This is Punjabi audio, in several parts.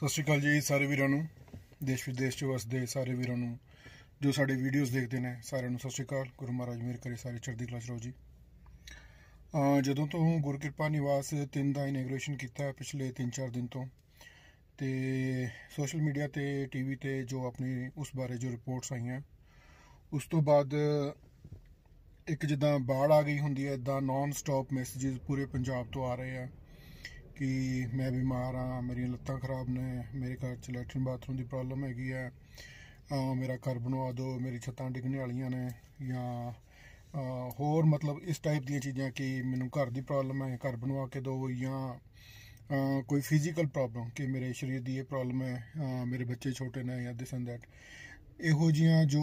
ਸਤਿ ਸ਼੍ਰੀ ਅਕਾਲ ਜੀ ਸਾਰੇ ਵੀਰਾਂ ਨੂੰ ਦੇਸ਼ ਵਿਦੇਸ਼ 'ਚ ਵਸਦੇ ਸਾਰੇ ਵੀਰਾਂ ਨੂੰ ਜੋ ਸਾਡੇ ਵੀਡੀਓਜ਼ ਦੇਖਦੇ ਨੇ ਸਾਰਿਆਂ ਨੂੰ ਸਤਿ ਸ਼੍ਰੀ ਅਕਾਲ ਗੁਰੂ ਮਹਾਰਾਜ ਮੇਰ ਕਰੇ ਸਾਰੇ ਚੜ੍ਹਦੀ ਕਲਾ 'ਚ ਜੀ ਜੀ ਜਦੋਂ ਤੋਂ ਗੁਰ ਕਿਰਪਾ ਨਿਵਾਸ ਤਿੰਨ ਦਾ ਇਨੋਗ੍ਰੇਸ਼ਨ ਕੀਤਾ ਹੈ ਪਿਛਲੇ 3-4 ਦਿਨ ਤੋਂ ਤੇ ਸੋਸ਼ਲ ਮੀਡੀਆ ਤੇ ਟੀਵੀ ਤੇ ਜੋ ਆਪਣੀ ਉਸ ਬਾਰੇ ਜੋ ਰਿਪੋਰਟਸ ਆਈਆਂ ਉਸ ਤੋਂ ਬਾਅਦ ਇੱਕ ਜਿੱਦਾਂ ਬਾੜ ਆ ਗਈ ਹੁੰਦੀ ਹੈ ਇਦਾਂ ਨਾਨ ਸਟਾਪ ਮੈਸੇजेस ਪੂਰੇ ਪੰਜਾਬ ਤੋਂ ਆ ਰਹੇ ਆ ਕਿ ਮੈਂ ਬਿਮਾਰ ਆ ਮੇਰੀਆਂ ਲੱਤਾਂ ਖਰਾਬ ਨੇ ਮੇਰੇ ਘਰ ਚ ਲੈਟਰਨ ਬਾਥਰੂਮ ਦੀ ਪ੍ਰੋਬਲਮ ਹੈਗੀ ਆ ਮੇਰਾ ਘਰ ਬਣਵਾ ਦਿਓ ਮੇਰੀ ਛੱਤਾਂ ਡਿੱਗਣ ਵਾਲੀਆਂ ਨੇ ਜਾਂ ਹੋਰ ਮਤਲਬ ਇਸ ਟਾਈਪ ਦੀਆਂ ਚੀਜ਼ਾਂ ਕਿ ਮੈਨੂੰ ਘਰ ਦੀ ਪ੍ਰੋਬਲਮ ਹੈ ਘਰ ਬਣਵਾ ਕੇ ਦਿਓ ਜਾਂ ਕੋਈ ਫਿਜ਼ੀਕਲ ਪ੍ਰੋਬਲਮ ਕਿ ਮੇਰੇ ਸਰੀਰ ਦੀ ਇਹ ਪ੍ਰੋਬਲਮ ਹੈ ਮੇਰੇ ਬੱਚੇ ਛੋਟੇ ਨੇ ਜਾਂ ਦਿਸ ਐਂਡ ਦੈਟ ਇਹੋ ਜੀਆਂ ਜੋ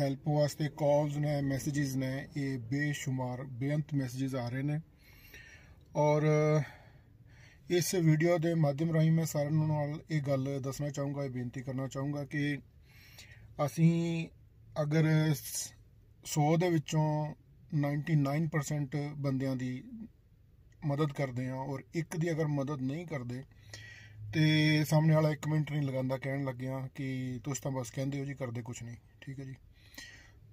ਹੈਲਪ ਵਾਸਤੇ ਕਾਲਸ ਨੇ ਮੈਸੇजेस ਨੇ ਇਹ ਬੇਸ਼ੁਮਾਰ ਬੇਅੰਤ ਮੈਸੇजेस ਆ ਰਹੇ ਨੇ ਔਰ ਇਸ ਵੀਡੀਓ ਦੇ ਮਾਧਿਅਮ ਰਾਹੀਂ ਮੈਂ ਸਾਰਿਆਂ ਨਾਲ ਇਹ ਗੱਲ ਦੱਸਣਾ ਚਾਹੂੰਗਾ ਇਹ ਬੇਨਤੀ ਕਰਨਾ ਚਾਹੂੰਗਾ ਕਿ ਅਸੀਂ ਅਗਰ 100 ਦੇ ਵਿੱਚੋਂ 99% ਬੰਦਿਆਂ ਦੀ ਮਦਦ ਕਰਦੇ ਹਾਂ ਔਰ ਇੱਕ ਦੀ ਅਗਰ ਮਦਦ ਨਹੀਂ ਕਰਦੇ ਤੇ ਸਾਹਮਣੇ ਵਾਲਾ ਇੱਕ ਮਿੰਟ ਨਹੀਂ ਲਗਾਉਂਦਾ ਕਹਿਣ ਲੱਗਿਆ ਕਿ ਤੁਸੀਂ ਤਾਂ ਬਸ ਕਹਿੰਦੇ ਹੋ ਜੀ ਕਰਦੇ ਕੁਝ ਨਹੀਂ ਠੀਕ ਹੈ ਜੀ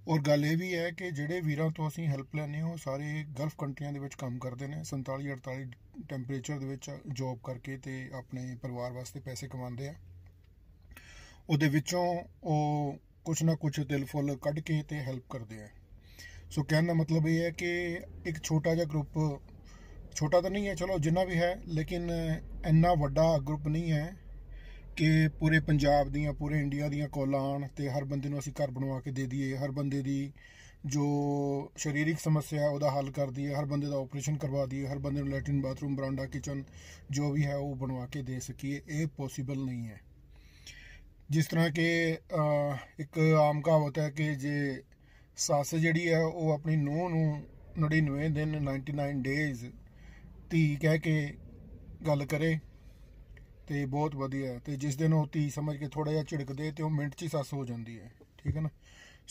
ਔਰ ਗੱਲ ਇਹ ਵੀ ਹੈ ਕਿ ਜਿਹੜੇ ਵੀਰਾਂ ਤੋਂ ਅਸੀਂ ਹੈਲਪ ਲੈਣੀ ਹੋ ਸਾਰੇ ਗਲਫ ਕੰਟਰੀਆਂ ਦੇ ਵਿੱਚ ਕੰਮ ਕਰਦੇ ਨੇ 47 48 ਟੈਂਪਰੇਚਰ ਦੇ ਵਿੱਚ ਜੌਬ ਕਰਕੇ ਤੇ ਆਪਣੇ ਪਰਿਵਾਰ ਵਾਸਤੇ ਪੈਸੇ ਕਮਾਉਂਦੇ ਆ ਉਹਦੇ ਵਿੱਚੋਂ ਉਹ ਕੁਝ ਨਾ ਕੁਝ ਦਿਲ ਫੁੱਲ ਕੱਢ ਕੇ ਤੇ ਹੈਲਪ ਕਰਦੇ ਆ ਸੋ ਕਹਿਣ ਦਾ ਮਤਲਬ ਇਹ ਹੈ ਕਿ ਇੱਕ ਛੋਟਾ ਜਿਹਾ ਗਰੁੱਪ ਛੋਟਾ ਤਾਂ ਨਹੀਂ ਹੈ ਚਲੋ ਜਿੰਨਾ ਵੀ ਹੈ ਲੇਕਿਨ ਇੰਨਾ ਵੱਡਾ ਗਰੁੱਪ ਨਹੀਂ ਹੈ ਕਿ ਪੂਰੇ ਪੰਜਾਬ ਦੀਆਂ ਪੂਰੇ ਇੰਡੀਆ ਦੀਆਂ ਕੋਲਾਂ ਆਣ ਤੇ ਹਰ ਬੰਦੇ ਨੂੰ ਅਸੀਂ ਘਰ ਬਣਵਾ ਕੇ ਦੇ ਦਈਏ ਹਰ ਬੰਦੇ ਦੀ ਜੋ ਸਰੀਰਿਕ ਸਮੱਸਿਆ ਹੈ ਉਹਦਾ ਹੱਲ ਕਰ ਦਈਏ ਹਰ ਬੰਦੇ ਦਾ ਆਪਰੇਸ਼ਨ ਕਰਵਾ ਦਈਏ ਹਰ ਬੰਦੇ ਨੂੰ ਲੈਟਰਨ ਬਾਥਰੂਮ ਬਰਾਂਡਾ ਕਿਚਨ ਜੋ ਵੀ ਹੈ ਉਹ ਬਣਵਾ ਕੇ ਦੇ ਸਕੀਏ ਇਹ ਪੋਸੀਬਲ ਨਹੀਂ ਹੈ ਜਿਸ ਤਰ੍ਹਾਂ ਕਿ ਇੱਕ ਆਮ ਕਹਾਵਤ ਹੈ ਕਿ ਜੇ ਸੱਸ ਜਿਹੜੀ ਹੈ ਉਹ ਆਪਣੀ ਨੂੰਹ ਨੂੰ 99 ਦਿਨ 99 ਡੇਜ਼ ਧੀ ਕਹਿ ਕੇ ਗੱਲ ਕਰੇ ਤੇ ਬਹੁਤ ਵਧੀਆ ਤੇ ਜਿਸ ਦਿਨ ਉਹ ਤੀ ਸਮਝ ਕੇ ਥੋੜਾ ਜਿਹਾ ਝਿੜਕਦੇ ਤੇ ਉਹ ਮਿੰਟ 'ਚ ਹੀ ਸੱਸ ਹੋ ਜਾਂਦੀ ਹੈ ਠੀਕ ਹੈ ਨਾ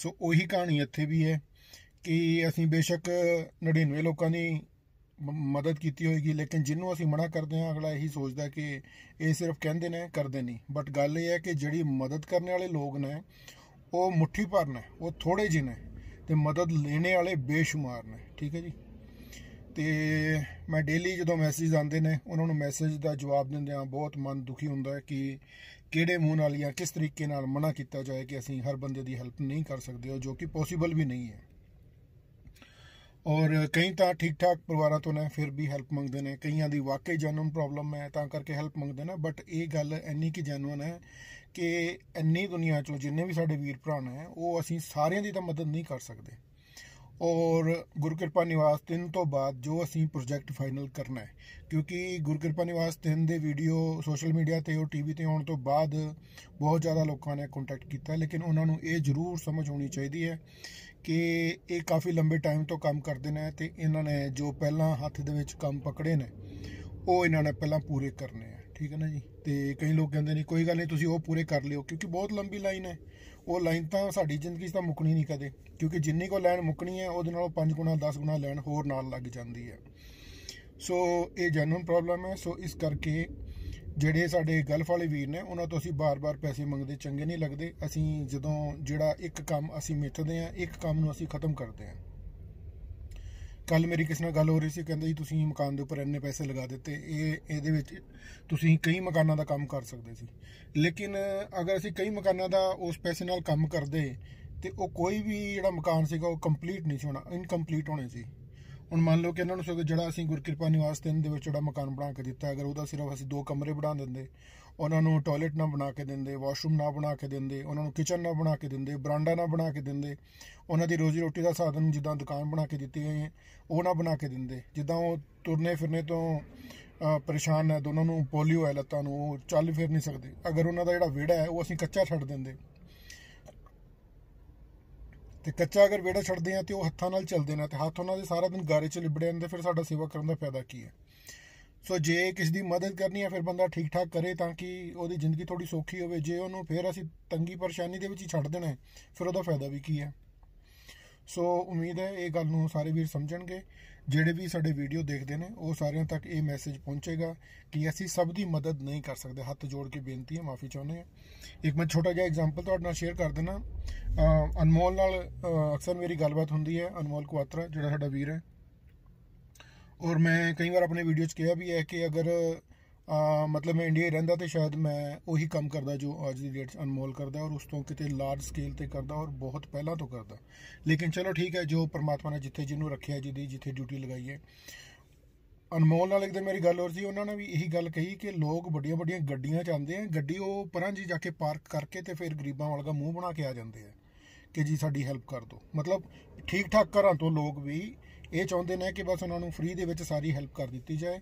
ਸੋ ਉਹੀ ਕਹਾਣੀ ਇੱਥੇ ਵੀ ਹੈ ਕਿ ਅਸੀਂ ਬੇਸ਼ੱਕ 99 ਲੋਕਾਂ ਦੀ ਮਦਦ ਕੀਤੀ ਹੋਏਗੀ ਲੇਕਿਨ ਜਿੰਨੂੰ ਅਸੀਂ ਮਨਾ ਕਰਦੇ ਹਾਂ ਅਗਲਾ ਇਹੀ ਸੋਚਦਾ ਕਿ ਇਹ ਸਿਰਫ ਕਹਿੰਦੇ ਨੇ ਕਰਦੇ ਨਹੀਂ ਬਟ ਗੱਲ ਇਹ ਹੈ ਕਿ ਜਿਹੜੀ ਮਦਦ ਕਰਨ ਵਾਲੇ ਲੋਕ ਨੇ ਉਹ ਮੁਠੀ ਭਰ ਨੇ ਉਹ ਥੋੜੇ ਜਿਹੇ ਨੇ ਤੇ ਮਦਦ ਲੈਣੇ ਵਾਲੇ ਬੇਸ਼ੁਮਾਰ ਨੇ ਠੀਕ ਹੈ ਜੀ ਤੇ ਮੈਂ ਡੇਲੀ ਜਦੋਂ ਮੈਸੇਜ ਆਉਂਦੇ ਨੇ ਉਹਨਾਂ ਨੂੰ ਮੈਸੇਜ ਦਾ ਜਵਾਬ ਦਿੰਦੇ ਆ ਬਹੁਤ ਮਨ ਦੁਖੀ ਹੁੰਦਾ ਹੈ ਕਿ ਕਿਹੜੇ ਮੂੰਹ ਨਾਲ ਜਾਂ ਕਿਸ ਤਰੀਕੇ ਨਾਲ ਮਨਾ ਕੀਤਾ ਜਾਏ ਕਿ ਅਸੀਂ ਹਰ ਬੰਦੇ ਦੀ ਹੈਲਪ ਨਹੀਂ ਕਰ ਸਕਦੇ ਜੋ ਕਿ ਪੋਸੀਬਲ ਵੀ ਨਹੀਂ ਹੈ ਔਰ ਕਈ ਤਾਂ ਠੀਕ ਠਾਕ ਪਰਿਵਾਰਾਂ ਤੋਂ ਨੇ ਫਿਰ ਵੀ ਹੈਲਪ ਮੰਗਦੇ ਨੇ ਕਈਆਂ ਦੀ ਵਾਕਈ ਜਨਮ ਪ੍ਰੋਬਲਮ ਹੈ ਤਾਂ ਕਰਕੇ ਹੈਲਪ ਮੰਗਦੇ ਨੇ ਬਟ ਇਹ ਗੱਲ ਇੰਨੀ ਕਿ ਜਨੂਨ ਹੈ ਕਿ ਇੰਨੀ ਦੁਨੀਆ 'ਚੋਂ ਜਿੰਨੇ ਵੀ ਸਾਡੇ ਵੀਰ ਭਰਾ ਨੇ ਉਹ ਅਸੀਂ ਸਾਰਿਆਂ ਦੀ ਤਾਂ ਮਦਦ ਨਹੀਂ ਕਰ ਸਕਦੇ ਔਰ ਗੁਰੂ ਕਿਰਪਾ ਨਿਵਾਸ 3 ਤੋਂ ਬਾਅਦ ਜੋ ਅਸੀਂ ਪ੍ਰੋਜੈਕਟ ਫਾਈਨਲ ਕਰਨਾ ਹੈ ਕਿਉਂਕਿ ਗੁਰੂ ਕਿਰਪਾ ਨਿਵਾਸ 3 ਦੇ ਵੀਡੀਓ ਸੋਸ਼ਲ ਮੀਡੀਆ ਤੇ ਔਰ ਟੀਵੀ ਤੇ ਆਉਣ ਤੋਂ ਬਾਅਦ ਬਹੁਤ ਜ਼ਿਆਦਾ ਲੋਕਾਂ ਨੇ ਕੰਟੈਕਟ ਕੀਤਾ ਲੇਕਿਨ ਉਹਨਾਂ ਨੂੰ ਇਹ ਜ਼ਰੂਰ ਸਮਝ ਹੋਣੀ ਚਾਹੀਦੀ ਹੈ ਕਿ ਇਹ ਕਾਫੀ ਲੰਬੇ ਟਾਈਮ ਤੋਂ ਕੰਮ ਕਰਦੇ ਨੇ ਤੇ ਇਹਨਾਂ ਨੇ ਜੋ ਪਹਿਲਾਂ ਹੱਥ ਦੇ ਵਿੱਚ ਕੰਮ ਪਕੜੇ ਨੇ ਉਹ ਇਹਨਾਂ ਨੇ ਪਹਿਲਾਂ ਪੂਰੇ ਕਰਨੇ ਆ ਠੀਕ ਹੈ ਨਾ ਜੀ ਤੇ ਕਈ ਲੋਕ ਕਹਿੰਦੇ ਨੇ ਕੋਈ ਗੱਲ ਨਹੀਂ ਤੁਸੀਂ ਉਹ ਪੂਰੇ ਕਰ ਲਿਓ ਕਿਉਂਕਿ ਬਹੁਤ ਲੰਬੀ ਲਾਈਨ ਹੈ ਉਹ ਲਾਈਨ ਤਾਂ ਸਾਡੀ ਜ਼ਿੰਦਗੀ 'ਚ ਤਾਂ ਮੁੱਕਣੀ ਨਹੀਂ ਕਦੇ ਕਿਉਂਕਿ ਜਿੰਨੀ ਕੋ ਲਾਈਨ ਮੁੱਕਣੀ ਹੈ ਉਹਦੇ ਨਾਲੋਂ 5 ਗੁਣਾ 10 ਗੁਣਾ ਲਾਈਨ ਹੋਰ ਨਾਲ ਲੱਗ ਜਾਂਦੀ ਹੈ ਸੋ ਇਹ ਜਨੂਨ ਪ੍ਰੋਬਲਮ ਹੈ ਸੋ ਇਸ ਕਰਕੇ ਜਿਹੜੇ ਸਾਡੇ ਗਲਫ ਵਾਲੇ ਵੀਰ ਨੇ ਉਹਨਾਂ ਤੋਂ ਅਸੀਂ ਬਾਰ-ਬਾਰ ਪੈਸੇ ਮੰਗਦੇ ਚੰਗੇ ਨਹੀਂ ਲੱਗਦੇ ਅਸੀਂ ਜਦੋਂ ਜਿਹੜਾ ਇੱਕ ਕੰਮ ਅਸੀਂ ਮਿੱਥਦੇ ਆ ਇੱਕ ਕੰਮ ਨੂੰ ਅਸੀਂ ਖਤਮ ਕਰਦੇ ਆ ਕੱਲ ਮੇਰੀ ਕਿਸੇ ਨਾਲ ਗੱਲ ਹੋ ਰਹੀ ਸੀ ਕਹਿੰਦਾ ਜੀ ਤੁਸੀਂ ਮਕਾਨ ਦੇ ਉੱਪਰ ਇੰਨੇ ਪੈਸੇ ਲਗਾ ਦਿੱਤੇ ਇਹ ਇਹਦੇ ਵਿੱਚ ਤੁਸੀਂ ਕਈ ਮਕਾਨਾਂ ਦਾ ਕੰਮ ਕਰ ਸਕਦੇ ਸੀ ਲੇਕਿਨ ਅਗਰ ਅਸੀਂ ਕਈ ਮਕਾਨਾਂ ਦਾ ਉਸ ਪੈਸੇ ਨਾਲ ਕੰਮ ਕਰਦੇ ਤੇ ਉਹ ਕੋਈ ਵੀ ਜਿਹੜਾ ਮਕਾਨ ਸੀਗਾ ਉਹ ਕੰਪਲੀਟ ਨਹੀਂ ਹੋਣਾ ਇਨਕੰਪਲੀਟ ਹੋਣੇ ਸੀ ਹੁਣ ਮੰਨ ਲਓ ਕਿ ਇਹਨਾਂ ਨੂੰ ਜਿਹੜਾ ਅਸੀਂ ਗੁਰਕਿਰਪਾ ਨਿਵਾਸ ਤਿੰਨ ਦੇ ਵਿੱਚ ਜਿਹੜਾ ਮਕਾਨ ਬਣਾ ਕੇ ਦਿੱਤਾ ਅਗਰ ਉਹਦਾ ਸਿਰਫ ਅਸੀਂ ਦੋ ਕਮਰੇ ਬਣਾ ਦਿੰਦੇ ਉਹਨਾਂ ਨੂੰ ਟਾਇਲਟ ਨਾ ਬਣਾ ਕੇ ਦਿੰਦੇ ਵਾਸ਼ਰੂਮ ਨਾ ਬਣਾ ਕੇ ਦਿੰਦੇ ਉਹਨਾਂ ਨੂੰ ਕਿਚਨ ਨਾ ਬਣਾ ਕੇ ਦਿੰਦੇ ਬਰਾਂਡਾ ਨਾ ਬਣਾ ਕੇ ਦਿੰਦੇ ਉਹਨਾਂ ਦੀ ਰੋਜ਼ੀ ਰੋਟੀ ਦਾ ਸਾਧਨ ਜਿੱਦਾਂ ਦੁਕਾਨ ਬਣਾ ਕੇ ਦਿੱਤੀ ਹੈ ਉਹ ਨਾ ਬਣਾ ਕੇ ਦਿੰਦੇ ਜਿੱਦਾਂ ਉਹ ਤੁਰਨੇ ਫਿਰਨੇ ਤੋਂ ਪਰੇਸ਼ਾਨ ਹੈ ਦੋਨਾਂ ਨੂੰ ਪੋਲੀਓ ਹੈ ਲੱਤਾਂ ਨੂੰ ਉਹ ਚੱਲ ਫਿਰ ਨਹੀਂ ਸਕਦੇ ਅਗਰ ਉਹਨਾਂ ਦਾ ਜਿਹੜਾ ਵਿੜਾ ਹੈ ਉਹ ਅਸੀਂ ਕੱਚਾ ਛੱਡ ਦਿੰਦੇ ਤੇ ਕੱਚਾ ਅਗਰ ਵਿੜਾ ਛੱਡਦੇ ਆ ਤੇ ਉਹ ਹੱਥਾਂ ਨਾਲ ਚੱਲਦੇ ਨੇ ਤੇ ਹੱਥ ਉਹਨਾਂ ਦੇ ਸਾਰਾ ਦਿਨ ਗਾਰੇ 'ਚ ਲਿਬੜੇ ਰਹਿੰਦੇ ਫਿਰ ਸਾਡਾ ਸੇਵਾ ਕਰਨ ਦਾ ਫਾਇਦਾ ਕੀ ਹੈ ਸੋ ਜੇ ਕਿਸੇ ਦੀ ਮਦਦ ਕਰਨੀ ਹੈ ਫਿਰ ਬੰਦਾ ਠੀਕ ਠਾਕ ਕਰੇ ਤਾਂ ਕਿ ਉਹਦੀ ਜ਼ਿੰਦਗੀ ਥੋੜੀ ਸੌਖੀ ਹੋਵੇ ਜੇ ਉਹਨੂੰ ਫਿਰ ਅਸੀਂ ਤੰਗੀ ਪਰੇਸ਼ਾਨੀ ਦੇ ਵਿੱਚ ਹੀ ਛੱਡ ਦੇਣਾ ਫਿਰ ਉਹਦਾ ਫਾਇਦਾ ਵੀ ਕੀ ਹੈ ਸੋ ਉਮੀਦ ਹੈ ਇਹ ਗੱਲ ਨੂੰ ਸਾਰੇ ਵੀਰ ਸਮਝਣਗੇ ਜਿਹੜੇ ਵੀ ਸਾਡੇ ਵੀਡੀਓ ਦੇਖਦੇ ਨੇ ਉਹ ਸਾਰਿਆਂ ਤੱਕ ਇਹ ਮੈਸੇਜ ਪਹੁੰਚੇਗਾ ਕਿ ਅਸੀਂ ਸਭ ਦੀ ਮਦਦ ਨਹੀਂ ਕਰ ਸਕਦੇ ਹੱਥ ਜੋੜ ਕੇ ਬੇਨਤੀ ਹੈ ਮਾਫੀ ਚਾਹੁੰਦੇ ਹਾਂ ਇੱਕ ਮੈਂ ਛੋਟਾ ਜਿਹਾ ਐਗਜ਼ਾਮਪਲ ਤੁਹਾਡੇ ਨਾਲ ਸ਼ੇਅਰ ਕਰ ਦੇਣਾ ਅਨਮੋਲ ਨਾਲ ਅਕਸਰ ਮੇਰੀ ਗੱਲਬਾਤ ਹੁੰਦੀ ਹੈ ਅਨਮੋਲ ਕੁਆਤਰਾ ਜਿਹੜਾ ਸਾਡਾ ਵੀਰ ਹੈ ਔਰ ਮੈਂ ਕਈ ਵਾਰ ਆਪਣੇ ਵੀਡੀਓ 'ਚ ਕਿਹਾ ਵੀ ਹੈ ਕਿ ਅਗਰ ਮਤਲਬ ਮੈਂ ਇੰਡੀਆ ਰਹਿੰਦਾ ਤੇ ਸ਼ਾਇਦ ਮੈਂ ਉਹੀ ਕੰਮ ਕਰਦਾ ਜੋ ਅੱਜ ਦੀ ਡੇਟ 'ਚ ਅਨਮੋਲ ਕਰਦਾ ਔਰ ਉਸ ਤੋਂ ਕਿਤੇ ਲਾਰਜ ਸਕੇਲ ਤੇ ਕਰਦਾ ਔਰ ਬਹੁਤ ਪਹਿਲਾਂ ਤੋਂ ਕਰਦਾ ਲੇਕਿਨ ਚਲੋ ਠੀਕ ਹੈ ਜੋ ਪਰਮਾਤਮਾ ਨੇ ਜਿੱਥੇ ਜਿਹਨੂੰ ਰੱਖਿਆ ਜਿੱਦੀ ਜਿੱਥੇ ਡਿਊਟੀ ਲਗਾਈ ਹੈ ਅਨਮੋਲ ਨਾਲ ਇੱਕ ਦਿਨ ਮੇਰੀ ਗੱਲ ਹੋਰ ਸੀ ਉਹਨਾਂ ਨੇ ਵੀ ਇਹੀ ਗੱਲ ਕਹੀ ਕਿ ਲੋਕ ਵੱਡੀਆਂ ਵੱਡੀਆਂ ਗੱਡੀਆਂ ਚਾਹੁੰਦੇ ਆ ਗੱਡੀ ਉਹ ਪਰਾਂ ਜੀ ਜਾ ਕੇ ਪਾਰਕ ਕਰਕੇ ਤੇ ਫਿਰ ਗਰੀਬਾਂ ਵਾਲਾ ਮੂੰਹ ਬਣਾ ਕੇ ਆ ਜਾਂਦੇ ਆ ਕਿ ਜੀ ਸਾਡੀ ਹੈਲਪ ਕਰ ਦਿਓ ਮਤਲਬ ਠੀਕ ਠਾਕ ਘਰਾਂ ਤੋਂ ਲੋਕ ਵੀ ਇਹ ਚਾਹੁੰਦੇ ਨੇ ਕਿ ਬਸ ਉਹਨਾਂ ਨੂੰ ਫ੍ਰੀ ਦੇ ਵਿੱਚ ਸਾਰੀ ਹੈਲਪ ਕਰ ਦਿੱਤੀ ਜਾਏ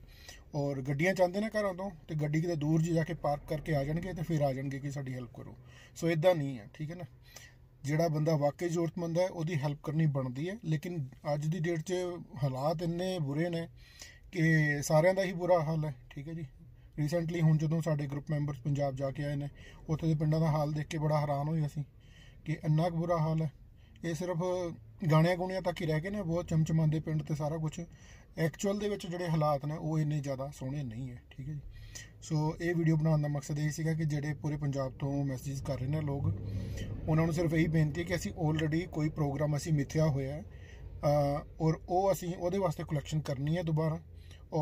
ਔਰ ਗੱਡੀਆਂ ਚਾਹੁੰਦੇ ਨੇ ਘਰਾਂ ਤੋਂ ਤੇ ਗੱਡੀ ਕਿਤੇ ਦੂਰ ਜੀ ਜਾ ਕੇ ਪਾਰਕ ਕਰਕੇ ਆ ਜਾਣਗੇ ਤੇ ਫਿਰ ਆ ਜਾਣਗੇ ਕਿ ਸਾਡੀ ਹੈਲਪ ਕਰੋ ਸੋ ਇਦਾਂ ਨਹੀਂ ਹੈ ਠੀਕ ਹੈ ਨਾ ਜਿਹੜਾ ਬੰਦਾ ਵਾਕਈ ਜ਼ਰੂਰਤਮੰਦ ਹੈ ਉਹਦੀ ਹੈਲਪ ਕਰਨੀ ਬਣਦੀ ਹੈ ਲੇਕਿਨ ਅੱਜ ਦੀ ਡੇਟ 'ਚ ਹਾਲਾਤ ਇੰਨੇ ਬੁਰੇ ਨੇ ਕਿ ਸਾਰਿਆਂ ਦਾ ਹੀ ਬੁਰਾ ਹਾਲ ਹੈ ਠੀਕ ਹੈ ਜੀ ਰੀਸੈਂਟਲੀ ਹੁਣ ਜਦੋਂ ਸਾਡੇ ਗਰੁੱਪ ਮੈਂਬਰਸ ਪੰਜਾਬ ਜਾ ਕੇ ਆਏ ਨੇ ਉੱਥੇ ਦੇ ਪਿੰਡਾਂ ਦਾ ਹਾਲ ਦੇਖ ਕੇ ਬੜਾ ਹੈਰਾਨ ਹੋਏ ਅਸੀਂ ਕਿ ਇੰਨਾ ਕੁ ਬੁਰਾ ਹਾਲ ਹੈ ਇਹ ਸਿਰਫ ਗਾਣਿਆਂ ਗੁਣਿਆਂ ਤੱਕ ਹੀ ਰਹਿ ਗਏ ਨੇ ਬਹੁਤ ਚਮਚਮਾਂਦੇ ਪਿੰਡ ਤੇ ਸਾਰਾ ਕੁਝ ਐਕਚੁਅਲ ਦੇ ਵਿੱਚ ਜਿਹੜੇ ਹਾਲਾਤ ਨੇ ਉਹ ਇੰਨੇ ਜ਼ਿਆਦਾ ਸੋਹਣੇ ਨਹੀਂ ਹੈ ਠੀਕ ਹੈ ਜੀ ਸੋ ਇਹ ਵੀਡੀਓ ਬਣਾਉਣ ਦਾ ਮਕਸਦ ਇਹ ਸੀਗਾ ਕਿ ਜਿਹੜੇ ਪੂਰੇ ਪੰਜਾਬ ਤੋਂ ਮੈਸੇਜ ਕਰ ਰਹੇ ਨੇ ਲੋਕ ਉਹਨਾਂ ਨੂੰ ਸਿਰਫ ਇਹੀ ਬੇਨਤੀ ਹੈ ਕਿ ਅਸੀਂ ਆਲਰੇਡੀ ਕੋਈ ਪ੍ਰੋਗਰਾਮ ਅਸੀਂ ਮਿਥਿਆ ਹੋਇਆ ਔਰ ਉਹ ਅਸੀਂ ਉਹਦੇ ਵਾਸਤੇ ਕਲੈਕਸ਼ਨ ਕਰਨੀ ਹੈ ਦੁਬਾਰਾ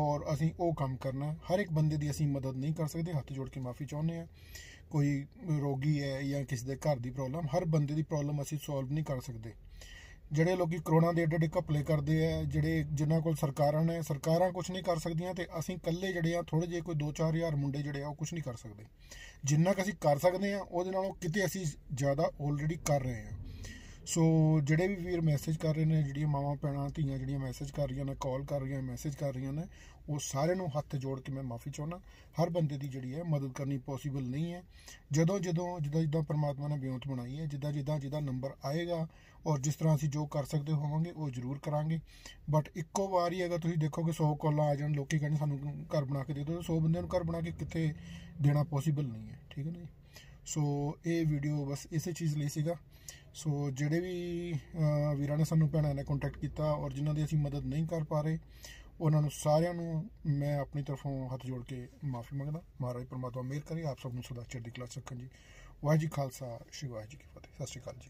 ਔਰ ਅਸੀਂ ਉਹ ਕੰਮ ਕਰਨਾ ਹਰ ਇੱਕ ਬੰਦੇ ਦੀ ਅਸੀਂ ਮਦਦ ਨਹੀਂ ਕਰ ਸਕਦੇ ਹੱਥ ਜੋੜ ਕੇ ਮਾਫੀ ਚਾਹੁੰਦੇ ਆ ਕੋਈ ਰੋਗੀ ਹੈ ਜਾਂ ਕਿਸੇ ਦੇ ਘਰ ਦੀ ਪ੍ਰੋਬਲਮ ਹਰ ਬੰਦੇ ਦੀ ਪ੍ਰੋਬਲਮ ਅਸੀਂ ਸੋਲਵ ਨਹੀਂ ਕਰ ਸਕਦੇ ਜਿਹੜੇ ਲੋਕੀ ਕਰੋਨਾ ਦੇ ਡੱਡੇ ਘਪਲੇ ਕਰਦੇ ਆ ਜਿਹੜੇ ਜਿਨ੍ਹਾਂ ਕੋਲ ਸਰਕਾਰਾਂ ਨੇ ਸਰਕਾਰਾਂ ਕੁਝ ਨਹੀਂ ਕਰ ਸਕਦੀਆਂ ਤੇ ਅਸੀਂ ਇਕੱਲੇ ਜਿਹੜੇ ਆ ਥੋੜੇ ਜਿਹੇ ਕੋਈ 2-4000 ਮੁੰਡੇ ਜਿਹੜੇ ਆ ਉਹ ਕੁਝ ਨਹੀਂ ਕਰ ਸਕਦੇ ਜਿੰਨਾ ਕਿ ਅਸੀਂ ਕਰ ਸਕਦੇ ਆ ਉਹਦੇ ਨਾਲੋਂ ਕਿਤੇ ਅਸੀਂ ਜ਼ਿਆਦਾ ਆਲਰੇਡੀ ਕਰ ਰਹੇ ਆ ਸੋ ਜਿਹੜੇ ਵੀ ਵੀਰ ਮੈਸੇਜ ਕਰ ਰਹੇ ਨੇ ਜਿਹੜੀਆਂ ਮਾਵਾਂ ਪੈਣਾ ਧੀਆਂ ਜਿਹੜੀਆਂ ਮੈਸੇਜ ਕਰ ਰਹੀਆਂ ਨੇ ਕਾਲ ਕਰ ਰਹੀਆਂ ਮੈਸੇਜ ਕਰ ਰਹੀਆਂ ਨੇ ਉਹ ਸਾਰਿਆਂ ਨੂੰ ਹੱਥ ਜੋੜ ਕੇ ਮੈਂ ਮਾਫੀ ਚਾਹੁੰਦਾ ਹਰ ਬੰਦੇ ਦੀ ਜਿਹੜੀ ਹੈ ਮਦਦ ਕਰਨੀ ਪੋਸੀਬਲ ਨਹੀਂ ਹੈ ਜਦੋਂ ਜਦੋਂ ਜਿੱਦਾਂ ਜਿੱਦਾਂ ਪਰਮਾਤਮਾ ਨੇ ਬਿਉਂਤ ਬਣਾਈ ਹੈ ਜਿੱਦਾਂ ਜਿੱਦਾਂ ਜਿੱਦਾਂ ਨੰਬਰ ਆਏਗਾ ਔਰ ਜਿਸ ਤਰ੍ਹਾਂ ਅਸੀਂ ਜੋ ਕਰ ਸਕਦੇ ਹੋਵਾਂਗੇ ਉਹ ਜ਼ਰੂਰ ਕਰਾਂਗੇ ਬਟ ਇੱਕੋ ਵਾਰ ਹੀ ਅਗਰ ਤੁਸੀਂ ਦੇਖੋਗੇ 100 ਕੋਲਾ ਆ ਜਾਣ ਲੋਕੀ ਕਹਿੰਦੇ ਸਾਨੂੰ ਘਰ ਬਣਾ ਕੇ ਦੇ ਦਿਓ 100 ਬੰਦਿਆਂ ਨੂੰ ਘਰ ਬਣਾ ਕੇ ਕਿੱਥੇ ਦੇਣਾ ਪੋਸੀਬਲ ਨਹੀਂ ਹੈ ਠੀਕ ਹੈ ਨਾ ਜੀ ਸੋ ਇਹ ਵੀਡੀਓ ਬਸ ਇਸੇ ਚੀਜ਼ ਲਈ ਸੀਗਾ ਸੋ ਜਿਹੜੇ ਵੀ ਵੀਰਾਂ ਨੇ ਸਾਨੂੰ ਭੈਣਾਂ ਨੇ ਕੰਟੈਕਟ ਕੀਤਾ ਔਰ ਜਿਨ੍ਹਾਂ ਦੀ ਅਸੀਂ ਮਦਦ ਨਹੀਂ ਕਰ ਪਾ ਰਹੇ ਉਹਨਾਂ ਨੂੰ ਸਾਰਿਆਂ ਨੂੰ ਮੈਂ ਆਪਣੀ ਤਰਫੋਂ ਹੱਥ ਜੋੜ ਕੇ ਮਾਫੀ ਮੰਗਦਾ ਮਹਾਰਾਜ ਪਰਮਾਤਮਾ ਮਿਹਰ ਕਰੇ ਆਪ ਸਭ ਨੂੰ ਸਦਾ ਚੜ੍ਹਦੀ ਕਲਾ ਰੱਖਣ ਜੀ ਵਾਹਿਗੁਰੂ ਖਾਲਸਾ ਸ਼ਿਵਾਜੀ ਜੀ ਕੀ ਫਤਿਹ ਸਤਿ ਸ਼੍ਰੀ ਅਕਾਲ ਜੀ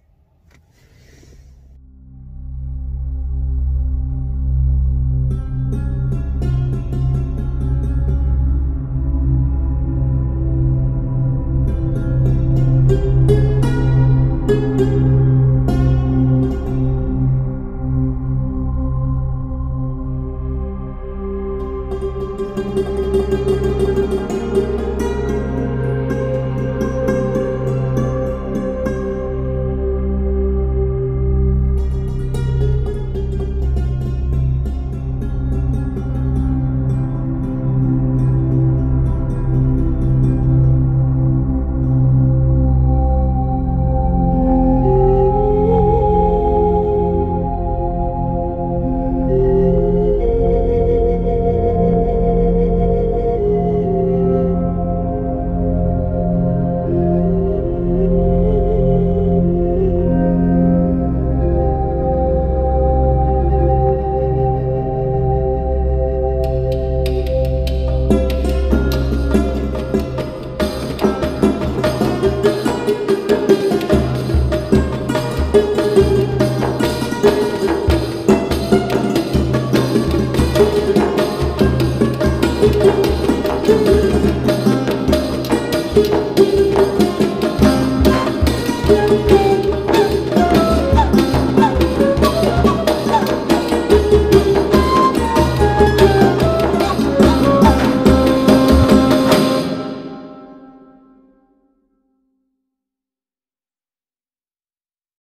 Música